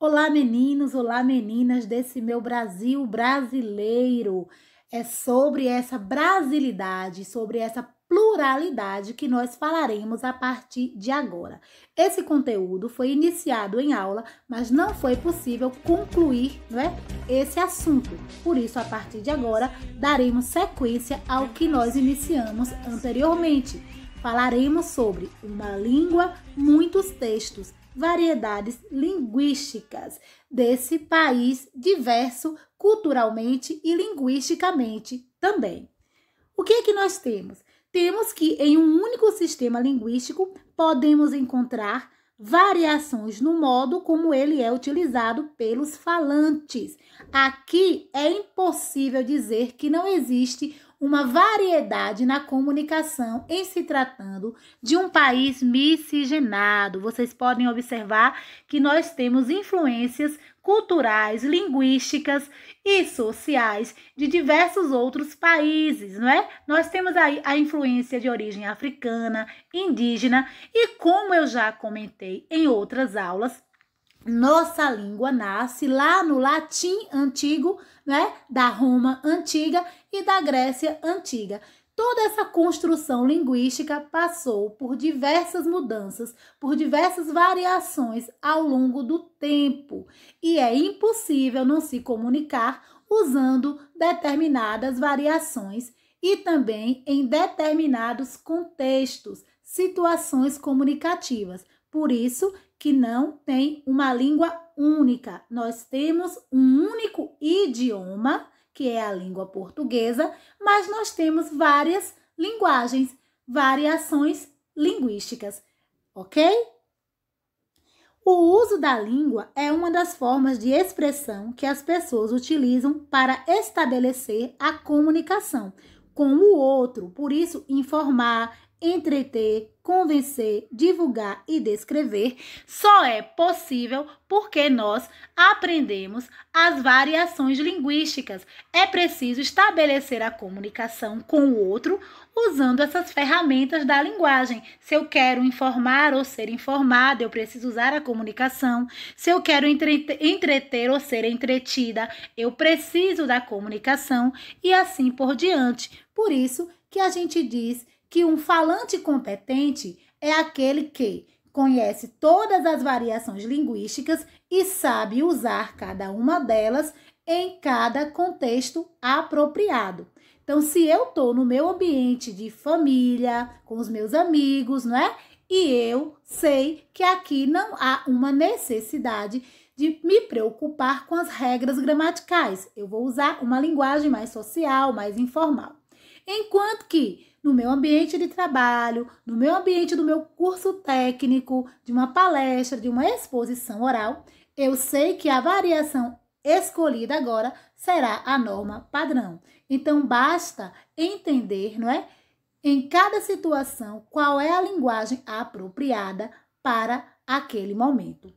Olá, meninos, olá, meninas desse meu Brasil brasileiro. É sobre essa brasilidade, sobre essa pluralidade que nós falaremos a partir de agora. Esse conteúdo foi iniciado em aula, mas não foi possível concluir né, esse assunto. Por isso, a partir de agora, daremos sequência ao que nós iniciamos anteriormente. Falaremos sobre uma língua, muitos textos variedades linguísticas desse país diverso culturalmente e linguisticamente também. O que é que nós temos? Temos que em um único sistema linguístico podemos encontrar variações no modo como ele é utilizado pelos falantes. Aqui é impossível dizer que não existe uma variedade na comunicação em se tratando de um país miscigenado. Vocês podem observar que nós temos influências culturais, linguísticas e sociais de diversos outros países, não é? Nós temos aí a influência de origem africana, indígena e como eu já comentei em outras aulas, nossa língua nasce lá no latim antigo, né? Da Roma antiga e da Grécia antiga. Toda essa construção linguística passou por diversas mudanças, por diversas variações ao longo do tempo, e é impossível não se comunicar usando determinadas variações e também em determinados contextos, situações comunicativas. Por isso que não tem uma língua única. Nós temos um único idioma, que é a língua portuguesa, mas nós temos várias linguagens, variações linguísticas, ok? O uso da língua é uma das formas de expressão que as pessoas utilizam para estabelecer a comunicação com o outro, por isso, informar, entreter, convencer, divulgar e descrever só é possível porque nós aprendemos as variações linguísticas. É preciso estabelecer a comunicação com o outro usando essas ferramentas da linguagem. Se eu quero informar ou ser informado, eu preciso usar a comunicação. Se eu quero entreter ou ser entretida, eu preciso da comunicação e assim por diante. Por isso que a gente diz que um falante competente é aquele que conhece todas as variações linguísticas e sabe usar cada uma delas em cada contexto apropriado. Então, se eu estou no meu ambiente de família, com os meus amigos, não é? E eu sei que aqui não há uma necessidade de me preocupar com as regras gramaticais. Eu vou usar uma linguagem mais social, mais informal. Enquanto que no meu ambiente de trabalho, no meu ambiente do meu curso técnico, de uma palestra, de uma exposição oral, eu sei que a variação escolhida agora será a norma padrão. Então basta entender, não é? Em cada situação, qual é a linguagem apropriada para aquele momento.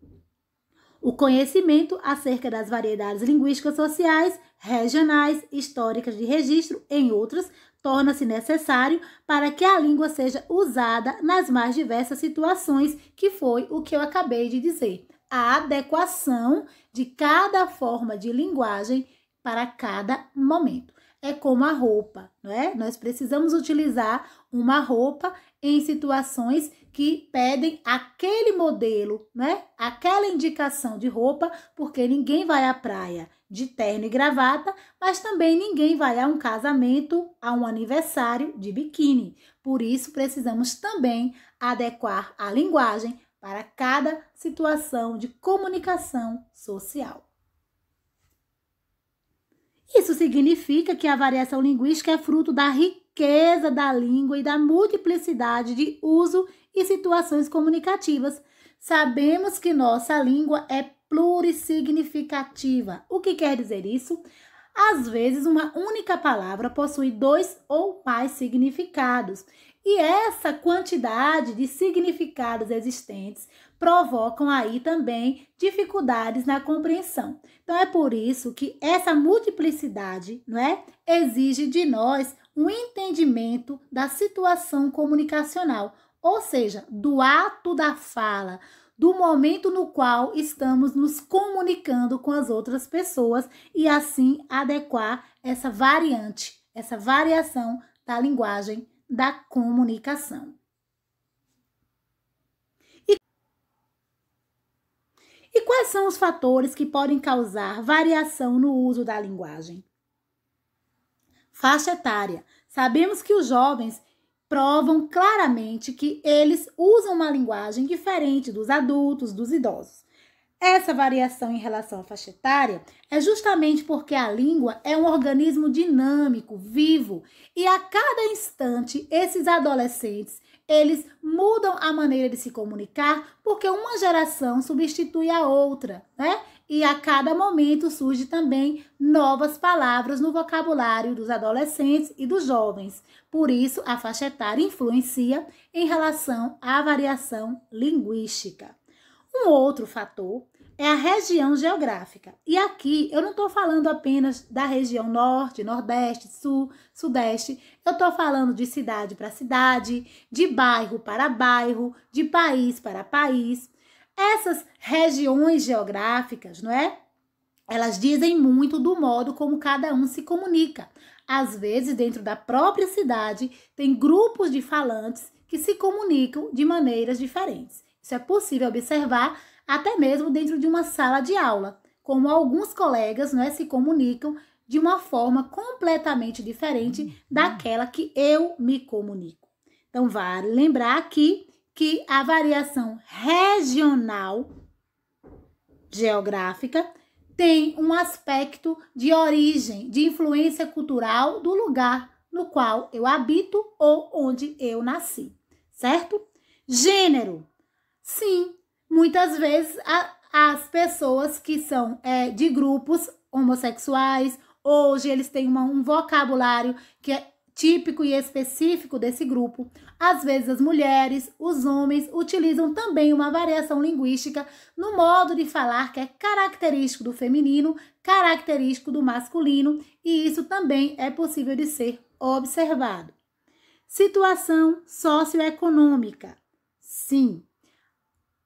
O conhecimento acerca das variedades linguísticas sociais, regionais, históricas de registro, em outras, torna-se necessário para que a língua seja usada nas mais diversas situações, que foi o que eu acabei de dizer. A adequação de cada forma de linguagem para cada momento. É como a roupa, não é? Nós precisamos utilizar uma roupa em situações que pedem aquele modelo, né? Aquela indicação de roupa, porque ninguém vai à praia de terno e gravata, mas também ninguém vai a um casamento, a um aniversário de biquíni. Por isso, precisamos também adequar a linguagem para cada situação de comunicação social. Isso significa que a variação linguística é fruto da riqueza da língua e da multiplicidade de uso e situações comunicativas. Sabemos que nossa língua é plurissignificativa. O que quer dizer isso? Às vezes, uma única palavra possui dois ou mais significados, e essa quantidade de significados existentes provocam aí também dificuldades na compreensão. Então é por isso que essa multiplicidade, não é, exige de nós um entendimento da situação comunicacional, ou seja, do ato da fala, do momento no qual estamos nos comunicando com as outras pessoas e assim adequar essa variante, essa variação da linguagem da comunicação. E, e quais são os fatores que podem causar variação no uso da linguagem? Faixa etária. Sabemos que os jovens provam claramente que eles usam uma linguagem diferente dos adultos, dos idosos. Essa variação em relação à faixa etária é justamente porque a língua é um organismo dinâmico, vivo, e a cada instante esses adolescentes, eles mudam a maneira de se comunicar, porque uma geração substitui a outra, né? e a cada momento surge também novas palavras no vocabulário dos adolescentes e dos jovens. Por isso, a faixa etária influencia em relação à variação linguística. Um outro fator é a região geográfica. E aqui eu não estou falando apenas da região norte, nordeste, sul, sudeste. Eu estou falando de cidade para cidade, de bairro para bairro, de país para país. Essas regiões geográficas, não é? Elas dizem muito do modo como cada um se comunica. Às vezes, dentro da própria cidade, tem grupos de falantes que se comunicam de maneiras diferentes. Isso é possível observar até mesmo dentro de uma sala de aula, como alguns colegas não é, se comunicam de uma forma completamente diferente uhum. daquela que eu me comunico. Então, vale lembrar que que a variação regional geográfica tem um aspecto de origem, de influência cultural do lugar no qual eu habito ou onde eu nasci, certo? Gênero. Sim, muitas vezes a, as pessoas que são é, de grupos homossexuais, hoje eles têm uma, um vocabulário que é típico e específico desse grupo. Às vezes, as mulheres, os homens utilizam também uma variação linguística no modo de falar que é característico do feminino, característico do masculino, e isso também é possível de ser observado. Situação socioeconômica. Sim,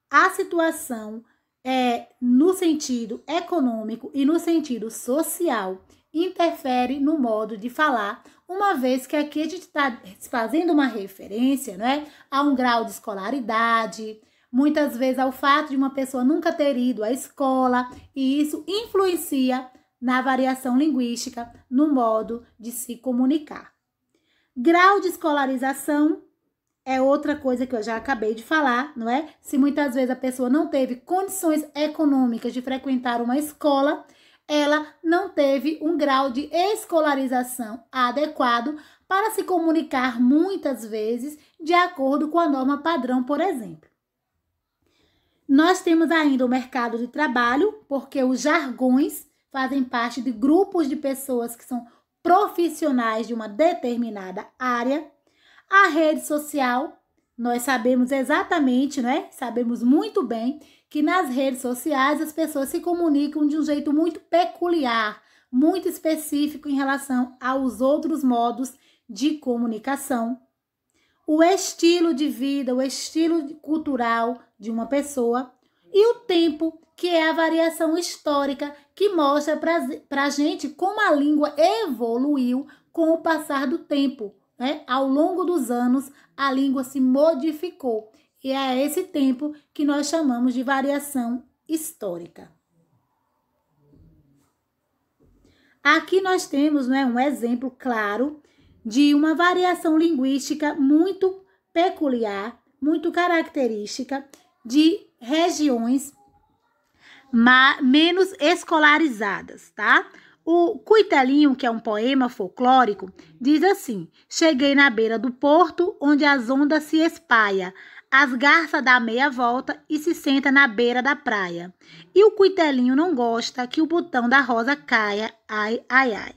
a situação é no sentido econômico e no sentido social interfere no modo de falar, uma vez que aqui a gente está fazendo uma referência né, a um grau de escolaridade, muitas vezes ao fato de uma pessoa nunca ter ido à escola, e isso influencia na variação linguística, no modo de se comunicar. Grau de escolarização é outra coisa que eu já acabei de falar, não é? Se muitas vezes a pessoa não teve condições econômicas de frequentar uma escola, ela não teve um grau de escolarização adequado para se comunicar muitas vezes de acordo com a norma padrão, por exemplo. Nós temos ainda o mercado de trabalho, porque os jargões fazem parte de grupos de pessoas que são profissionais de uma determinada área. A rede social, nós sabemos exatamente, né? Sabemos muito bem que nas redes sociais as pessoas se comunicam de um jeito muito peculiar, muito específico em relação aos outros modos de comunicação. O estilo de vida, o estilo cultural de uma pessoa e o tempo, que é a variação histórica que mostra para a gente como a língua evoluiu com o passar do tempo. Né? Ao longo dos anos, a língua se modificou e é esse tempo que nós chamamos de variação histórica. Aqui nós temos né, um exemplo claro de uma variação linguística muito peculiar, muito característica de regiões menos escolarizadas, tá? O Cuitelinho, que é um poema folclórico, diz assim: Cheguei na beira do porto, onde as ondas se espalham. As garças dá meia volta e se senta na beira da praia. E o cuitelinho não gosta que o botão da rosa caia. Ai, ai, ai.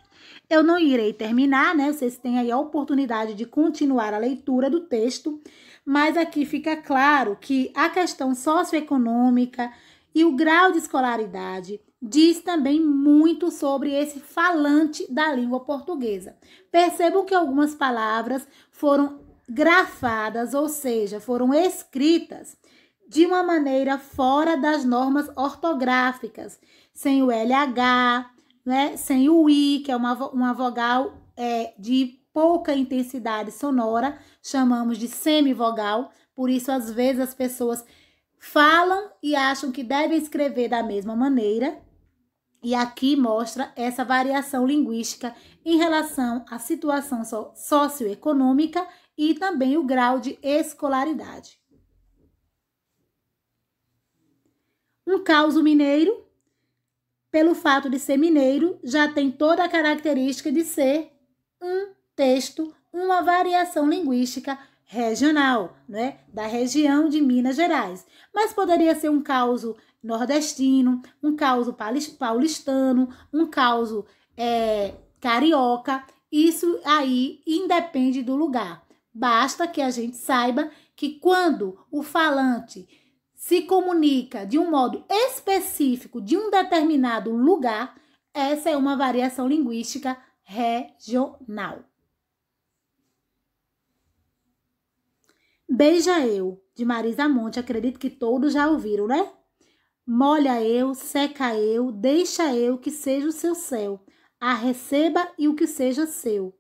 Eu não irei terminar, né? Vocês têm aí a oportunidade de continuar a leitura do texto, mas aqui fica claro que a questão socioeconômica e o grau de escolaridade diz também muito sobre esse falante da língua portuguesa. Percebam que algumas palavras foram grafadas, ou seja, foram escritas de uma maneira fora das normas ortográficas, sem o LH, né? sem o I, que é uma, uma vogal é, de pouca intensidade sonora, chamamos de semivogal, por isso às vezes as pessoas falam e acham que devem escrever da mesma maneira. E aqui mostra essa variação linguística em relação à situação socioeconômica e também o grau de escolaridade. Um causo mineiro, pelo fato de ser mineiro, já tem toda a característica de ser um texto, uma variação linguística regional, né, da região de Minas Gerais. Mas poderia ser um causo nordestino, um causo paulistano, um causo é, eh, carioca. Isso aí independe do lugar. Basta que a gente saiba que quando o falante se comunica de um modo específico de um determinado lugar, essa é uma variação linguística regional. Beija eu, de Marisa Monte, acredito que todos já ouviram, né? Molha eu, seca eu, deixa eu que seja o seu céu, a receba e o que seja seu.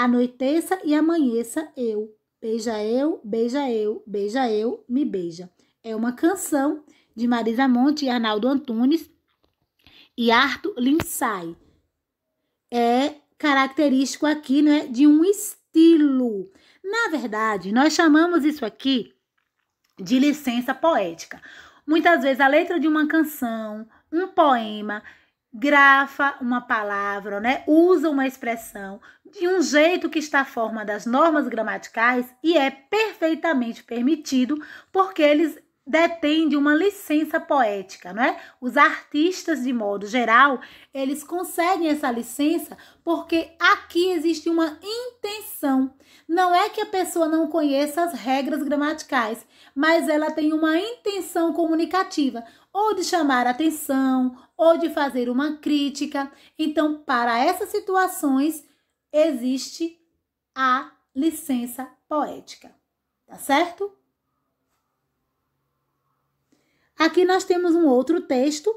Anoiteça e amanheça eu. Beija eu, beija eu, beija eu, me beija. É uma canção de Marisa Monte e Arnaldo Antunes e Arthur Linsai. É característico aqui, né, de um estilo. Na verdade, nós chamamos isso aqui de licença poética. Muitas vezes a letra de uma canção, um poema, grafa uma palavra, né? Usa uma expressão de um jeito que está à forma das normas gramaticais e é perfeitamente permitido porque eles detêm de uma licença poética, não é? Os artistas, de modo geral, eles conseguem essa licença porque aqui existe uma intenção. Não é que a pessoa não conheça as regras gramaticais, mas ela tem uma intenção comunicativa, ou de chamar atenção, ou de fazer uma crítica. Então, para essas situações, existe a licença poética, tá certo? Aqui nós temos um outro texto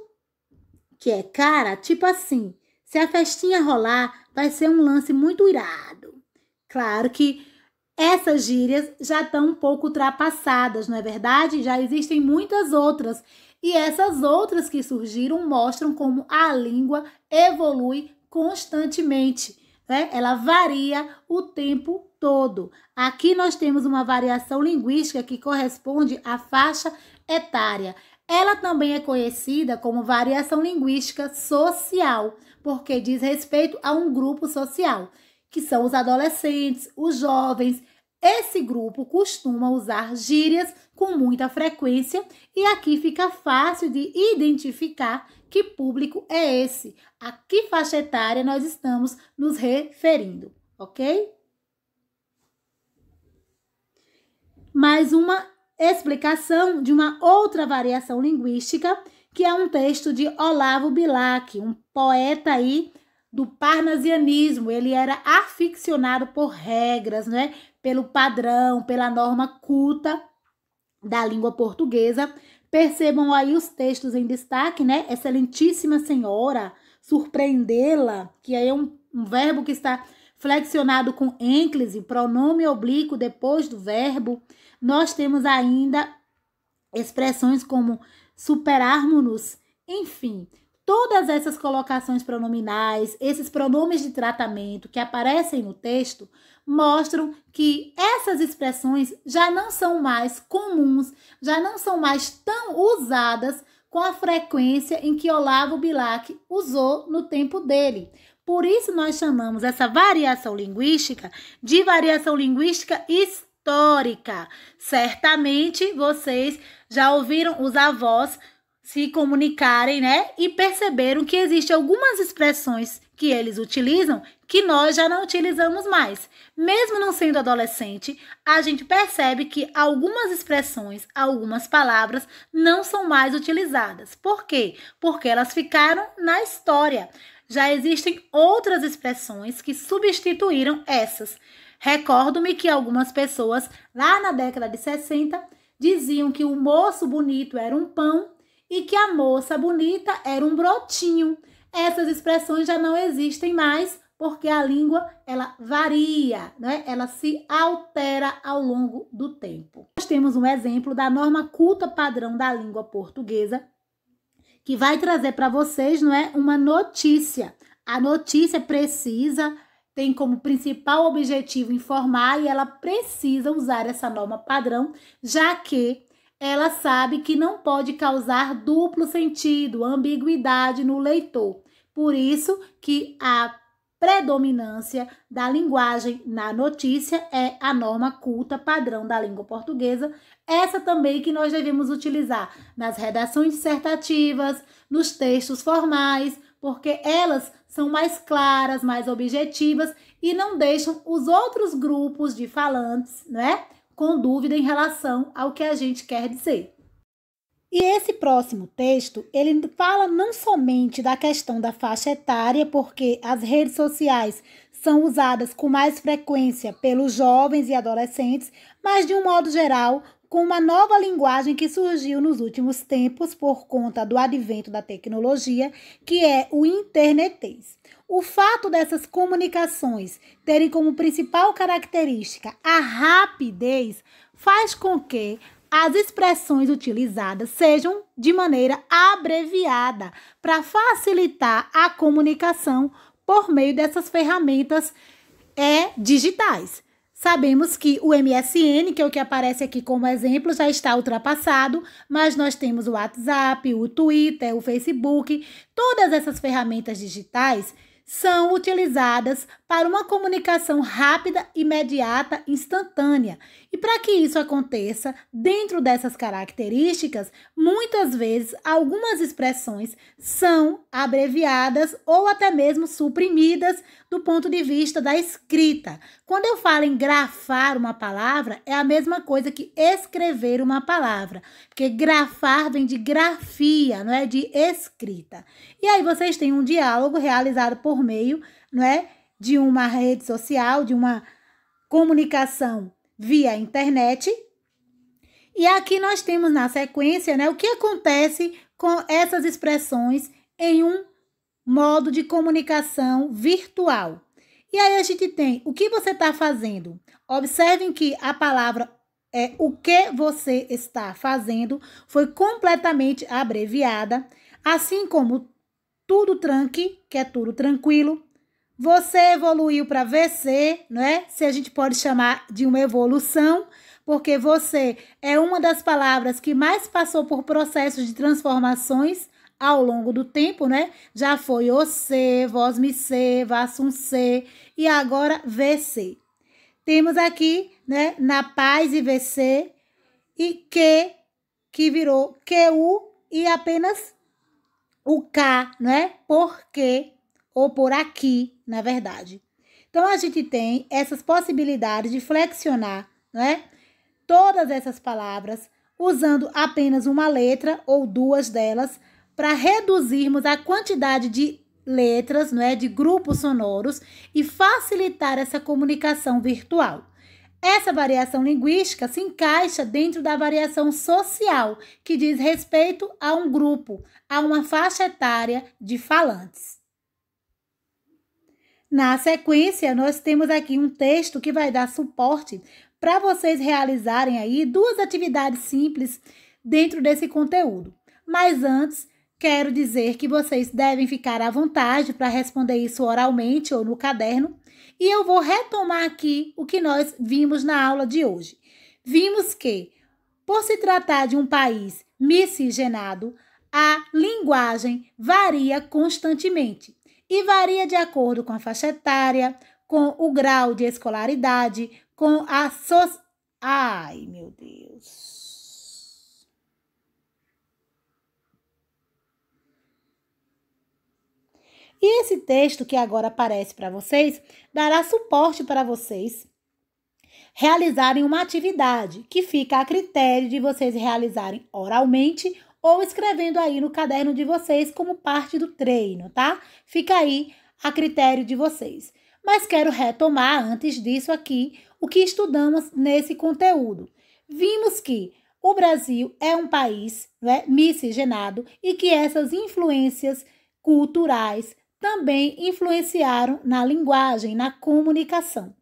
que é, cara, tipo assim, se a festinha rolar, vai ser um lance muito irado. Claro que essas gírias já estão um pouco ultrapassadas, não é verdade? Já existem muitas outras. E essas outras que surgiram mostram como a língua evolui constantemente né? Ela varia o tempo todo. Aqui nós temos uma variação linguística que corresponde à faixa etária. Ela também é conhecida como variação linguística social, porque diz respeito a um grupo social, que são os adolescentes, os jovens, esse grupo costuma usar gírias com muita frequência e aqui fica fácil de identificar que público é esse, a que faixa etária nós estamos nos referindo, ok? Mais uma explicação de uma outra variação linguística, que é um texto de Olavo Bilac, um poeta aí do parnasianismo. Ele era aficionado por regras, né? pelo padrão, pela norma culta da língua portuguesa. Percebam aí os textos em destaque, né? Excelentíssima senhora, surpreendê-la, que aí é um, um verbo que está flexionado com ênclise, pronome oblíquo depois do verbo. Nós temos ainda expressões como superarmos-nos, enfim, Todas essas colocações pronominais, esses pronomes de tratamento que aparecem no texto, mostram que essas expressões já não são mais comuns, já não são mais tão usadas com a frequência em que Olavo Bilac usou no tempo dele. Por isso nós chamamos essa variação linguística de variação linguística histórica. Certamente vocês já ouviram os avós se comunicarem, né? E perceberam que existem algumas expressões que eles utilizam que nós já não utilizamos mais. Mesmo não sendo adolescente, a gente percebe que algumas expressões, algumas palavras não são mais utilizadas. Por quê? Porque elas ficaram na história. Já existem outras expressões que substituíram essas. Recordo-me que algumas pessoas lá na década de 60 diziam que o moço bonito era um pão e que a moça bonita era um brotinho. Essas expressões já não existem mais porque a língua ela varia, né? Ela se altera ao longo do tempo. Nós temos um exemplo da norma culta padrão da língua portuguesa que vai trazer para vocês, não é, uma notícia. A notícia precisa tem como principal objetivo informar e ela precisa usar essa norma padrão, já que ela sabe que não pode causar duplo sentido, ambiguidade no leitor. Por isso que a predominância da linguagem na notícia é a norma culta padrão da língua portuguesa, essa também que nós devemos utilizar nas redações dissertativas, nos textos formais, porque elas são mais claras, mais objetivas e não deixam os outros grupos de falantes, né, com dúvida em relação ao que a gente quer dizer. E esse próximo texto, ele fala não somente da questão da faixa etária, porque as redes sociais são usadas com mais frequência pelos jovens e adolescentes, mas de um modo geral, com uma nova linguagem que surgiu nos últimos tempos por conta do advento da tecnologia, que é o internetês. O fato dessas comunicações terem como principal característica a rapidez faz com que as expressões utilizadas sejam de maneira abreviada para facilitar a comunicação por meio dessas ferramentas é, digitais. Sabemos que o MSN, que é o que aparece aqui como exemplo, já está ultrapassado, mas nós temos o WhatsApp, o Twitter, o Facebook, todas essas ferramentas digitais são utilizadas para uma comunicação rápida, imediata, instantânea e para que isso aconteça, dentro dessas características, muitas vezes algumas expressões são abreviadas ou até mesmo suprimidas do ponto de vista da escrita. Quando eu falo em grafar uma palavra, é a mesma coisa que escrever uma palavra, porque grafar vem de grafia, não é de escrita. E aí vocês têm um diálogo realizado por meio, não é, de uma rede social, de uma comunicação via internet. E aqui nós temos na sequência né, o que acontece com essas expressões em um modo de comunicação virtual. E aí a gente tem o que você está fazendo. Observem que a palavra é o que você está fazendo foi completamente abreviada, assim como tudo tranque, que é tudo tranquilo, você evoluiu para VC, né? Se a gente pode chamar de uma evolução, porque você é uma das palavras que mais passou por processos de transformações ao longo do tempo, né? Já foi OC, VOSMC, VASUMC e agora VC. Temos aqui, né, na paz e VC e Q, que virou QU e apenas o K, né? Porque ou por aqui, na verdade. Então, a gente tem essas possibilidades de flexionar, né? Todas essas palavras, usando apenas uma letra ou duas delas, para reduzirmos a quantidade de letras, não é, de grupos sonoros e facilitar essa comunicação virtual. Essa variação linguística se encaixa dentro da variação social, que diz respeito a um grupo, a uma faixa etária de falantes. Na sequência, nós temos aqui um texto que vai dar suporte para vocês realizarem aí duas atividades simples dentro desse conteúdo. Mas antes, quero dizer que vocês devem ficar à vontade para responder isso oralmente ou no caderno, e eu vou retomar aqui o que nós vimos na aula de hoje. Vimos que, por se tratar de um país miscigenado, a linguagem varia constantemente e varia de acordo com a faixa etária, com o grau de escolaridade, com a so... Ai, meu Deus. E esse texto que agora aparece para vocês dará suporte para vocês realizarem uma atividade que fica a critério de vocês realizarem oralmente ou escrevendo aí no caderno de vocês como parte do treino, tá? Fica aí a critério de vocês. Mas quero retomar antes disso aqui o que estudamos nesse conteúdo. Vimos que o Brasil é um país né, miscigenado e que essas influências culturais também influenciaram na linguagem, na comunicação.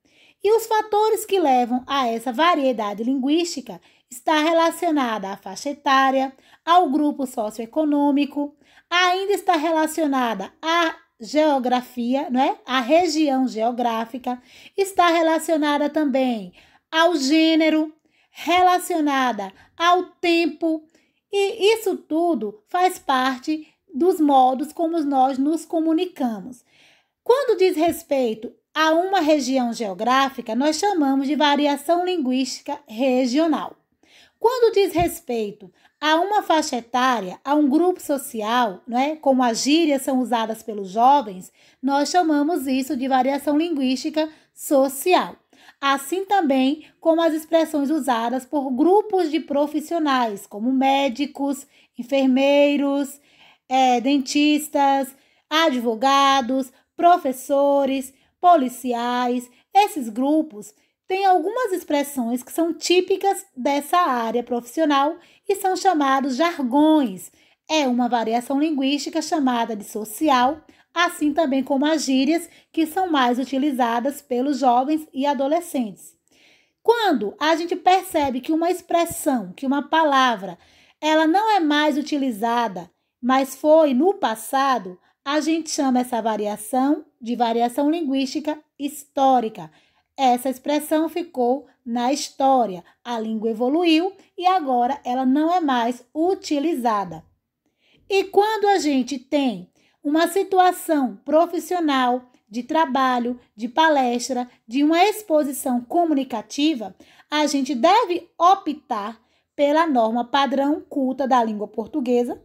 E os fatores que levam a essa variedade linguística está relacionada à faixa etária, ao grupo socioeconômico, ainda está relacionada à geografia, não é? A região geográfica está relacionada também ao gênero, relacionada ao tempo, e isso tudo faz parte dos modos como nós nos comunicamos. Quando diz respeito a uma região geográfica, nós chamamos de variação linguística regional. Quando diz respeito a uma faixa etária, a um grupo social, né, como as gírias são usadas pelos jovens, nós chamamos isso de variação linguística social. Assim também como as expressões usadas por grupos de profissionais, como médicos, enfermeiros, é, dentistas, advogados, professores, policiais, esses grupos tem algumas expressões que são típicas dessa área profissional e são chamados jargões. É uma variação linguística chamada de social, assim também como as gírias, que são mais utilizadas pelos jovens e adolescentes. Quando a gente percebe que uma expressão, que uma palavra, ela não é mais utilizada, mas foi no passado, a gente chama essa variação de variação linguística histórica essa expressão ficou na história, a língua evoluiu e agora ela não é mais utilizada. E quando a gente tem uma situação profissional, de trabalho, de palestra, de uma exposição comunicativa, a gente deve optar pela norma padrão culta da língua portuguesa,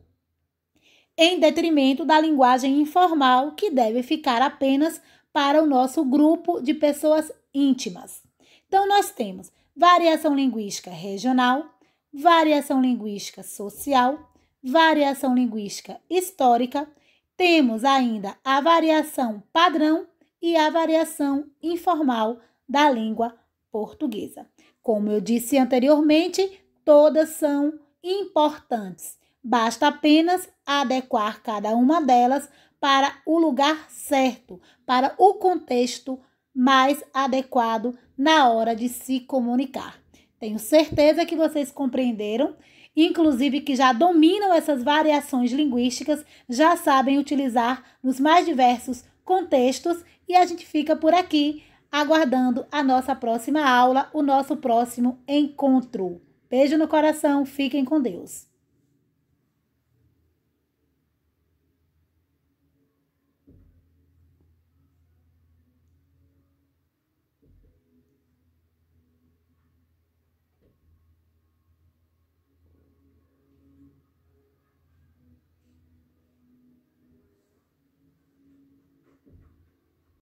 em detrimento da linguagem informal que deve ficar apenas para o nosso grupo de pessoas íntimas. Então, nós temos variação linguística regional, variação linguística social, variação linguística histórica, temos ainda a variação padrão e a variação informal da língua portuguesa. Como eu disse anteriormente, todas são importantes. Basta apenas adequar cada uma delas para o lugar certo, para o contexto mais adequado na hora de se comunicar. Tenho certeza que vocês compreenderam, inclusive que já dominam essas variações linguísticas, já sabem utilizar nos mais diversos contextos e a gente fica por aqui aguardando a nossa próxima aula, o nosso próximo encontro. Beijo no coração, fiquem com Deus.